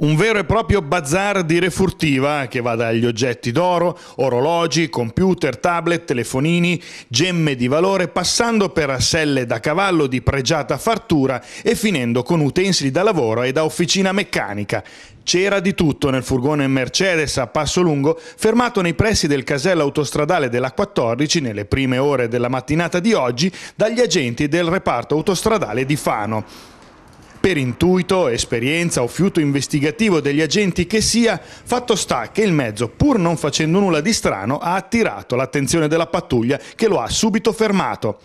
Un vero e proprio bazar di refurtiva che va dagli oggetti d'oro, orologi, computer, tablet, telefonini, gemme di valore, passando per selle da cavallo di pregiata fartura e finendo con utensili da lavoro e da officina meccanica. C'era di tutto nel furgone Mercedes a passo lungo, fermato nei pressi del casello autostradale della 14 nelle prime ore della mattinata di oggi dagli agenti del reparto autostradale di Fano. Per intuito, esperienza o fiuto investigativo degli agenti che sia, fatto sta che il mezzo, pur non facendo nulla di strano, ha attirato l'attenzione della pattuglia che lo ha subito fermato.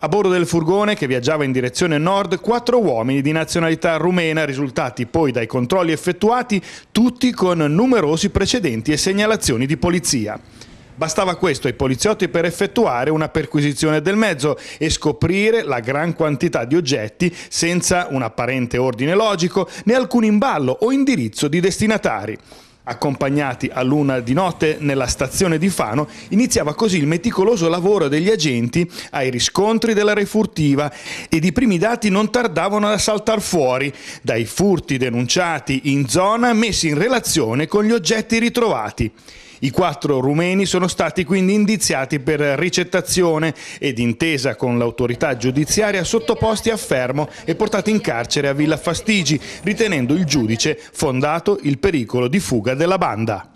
A bordo del furgone che viaggiava in direzione nord, quattro uomini di nazionalità rumena, risultati poi dai controlli effettuati, tutti con numerosi precedenti e segnalazioni di polizia. Bastava questo ai poliziotti per effettuare una perquisizione del mezzo e scoprire la gran quantità di oggetti senza un apparente ordine logico né alcun imballo o indirizzo di destinatari. Accompagnati a luna di notte nella stazione di Fano, iniziava così il meticoloso lavoro degli agenti ai riscontri della refurtiva ed i primi dati non tardavano a saltar fuori dai furti denunciati in zona messi in relazione con gli oggetti ritrovati. I quattro rumeni sono stati quindi indiziati per ricettazione ed intesa con l'autorità giudiziaria sottoposti a fermo e portati in carcere a Villa Fastigi, ritenendo il giudice fondato il pericolo di fuga della banda.